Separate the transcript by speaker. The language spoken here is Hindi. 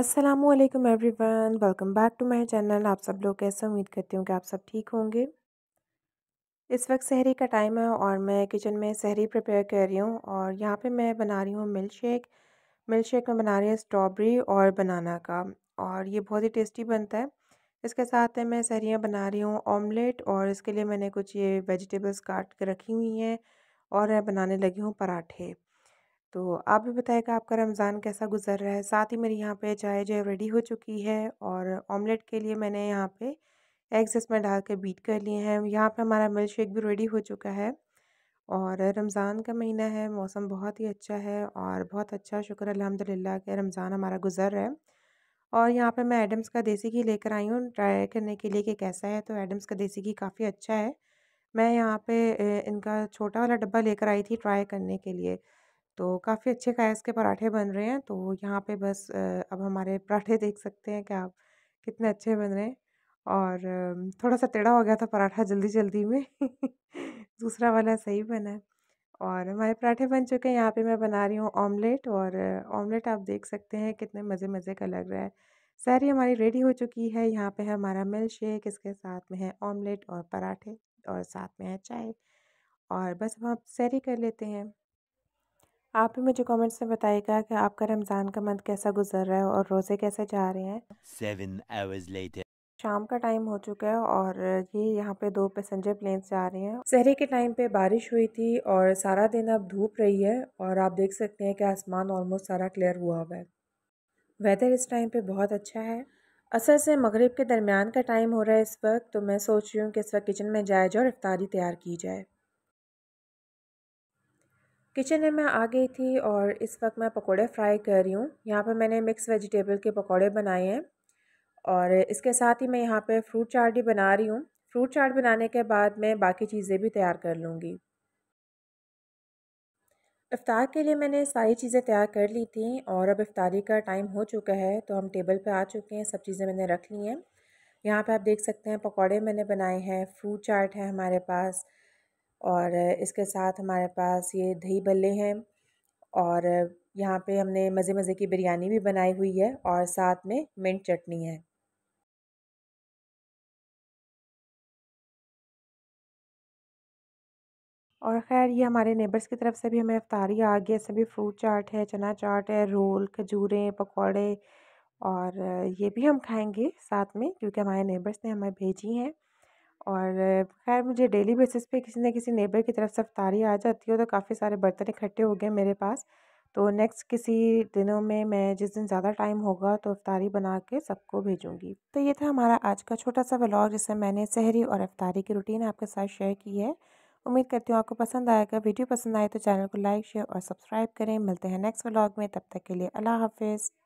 Speaker 1: Aslam everyone welcome back to my channel आप सब लोग कैसे उम्मीद करती हूँ कि आप सब ठीक होंगे इस वक्त शहरी का टाइम है और मैं किचन में शहरी प्रिपेयर कर रही हूँ और यहाँ पे मैं बना रही हूँ मिल्क शेक मिल्क शेक में बना रही हूँ स्ट्रॉबेरी और बनाना का और ये बहुत ही टेस्टी बनता है इसके साथ है मैं शहरियाँ बना रही हूँ ऑमलेट और इसके लिए मैंने कुछ ये वेजिटेबल्स काट कर रखी हुई हैं और मैं बनाने लगी हूँ पराठे तो आप भी बताएगा आपका रमज़ान कैसा गुजर रहा है साथ ही मेरी यहाँ पे चाय जो है रेडी हो चुकी है और ऑमलेट के लिए मैंने यहाँ पे एग्स इसमें डाल के बीट कर लिए हैं यहाँ पे हमारा मिल्क शेक भी रेडी हो चुका है और रमज़ान का महीना है मौसम बहुत ही अच्छा है और बहुत अच्छा शुक्र अलहमदिल्ला के रमज़ान हमारा गुजर रहा है और यहाँ पे मैं एडम्स का देसी घी लेकर आई हूँ ट्राई करने के लिए कि कैसा है तो एडम्स का देसी घी काफ़ी अच्छा है मैं यहाँ पे इनका छोटा वाला डब्बा लेकर आई थी ट्राई करने के लिए तो काफ़ी अच्छे कायस के पराठे बन रहे हैं तो यहाँ पे बस अब हमारे पराठे देख सकते हैं क्या आप कितने अच्छे बन रहे हैं और थोड़ा सा टेढ़ा हो गया था पराठा जल्दी जल्दी में दूसरा वाला सही बना है और हमारे पराठे बन चुके हैं यहाँ पे मैं बना रही हूँ ऑमलेट और ऑमलेट आप देख सकते हैं कितने मज़े मज़े का लग रहा है सारी हमारी रेडी हो चुकी है यहाँ पर है हमारा मिल्क शेक इसके साथ में है ऑमलेट और पराठे और साथ में है चाय और बस हम आप सैरी कर लेते हैं आप भी मुझे कमेंट्स में बताइएगा कि आपका रमज़ान का मंथ कैसा गुजर रहा है और रोज़े कैसे जा रहे हैं सेवन आवर्स लेटर शाम का टाइम हो चुका है और ये यहाँ पे दो पैसेंजर प्लेन जा रहे हैं शहरी के टाइम पे बारिश हुई थी और सारा दिन अब धूप रही है और आप देख सकते हैं कि आसमान ऑलमोस्ट सारा क्लियर हुआ हुआ है वेदर इस टाइम पे बहुत अच्छा है असर से मगरिब के दरमियान का टाइम हो रहा है इस वक्त तो मैं सोच रही हूँ कि इस वक्त किचन में जाया जाए और इफ्तारी तैयार की जाए किचन में मैं आ गई थी और इस वक्त मैं पकोड़े फ्राई कर रही हूँ यहाँ पर मैंने मिक्स वेजिटेबल के पकोड़े बनाए हैं और इसके साथ ही मैं यहाँ पर फ्रूट चाट भी बना रही हूँ फ्रूट चाट बनाने के बाद मैं बाकी चीज़ें भी तैयार कर लूँगी इफ़ार के लिए मैंने सारी चीज़ें तैयार कर ली थी और अब इफ़ारी का टाइम हो चुका है तो हम टेबल पर आ चुके हैं सब चीज़ें मैंने रख ली हैं यहाँ पर आप देख सकते हैं पकौड़े मैंने बनाए हैं फ्रूट चाट है हमारे पास और इसके साथ हमारे पास ये दही बल्ले हैं और यहाँ पे हमने मज़े मज़े की बिरयानी भी बनाई हुई है और साथ में मिंट चटनी है और खैर ये हमारे नेबर्स की तरफ से भी हमें अफ्तारी आ गया सभी फ्रूट चाट है चना चाट है रोल खजूरें पकौड़े और ये भी हम खाएंगे साथ में क्योंकि हमारे नेबर्स ने हमें भेजी हैं और खैर मुझे डेली बेसिस पे किसी न किसी नेबर की तरफ से अफ्तारी आ जाती है तो काफ़ी सारे बर्तन इकट्ठे हो गए मेरे पास तो नेक्स्ट किसी दिनों में मैं जिस दिन ज़्यादा टाइम होगा तो अफ्तारी बना के सबको भेजूंगी तो ये था हमारा आज का छोटा सा व्लॉग जिसमें मैंने सहरी और अफ्तारी की रूटीन आपके साथ शेयर की है उम्मीद करती हूँ आपको पसंद आएगा वीडियो पसंद आए तो चैनल को लाइक शेयर और सब्सक्राइब करें मिलते हैं नेक्स्ट व्लॉग में तब तक के लिए अल्लाह हाफिज़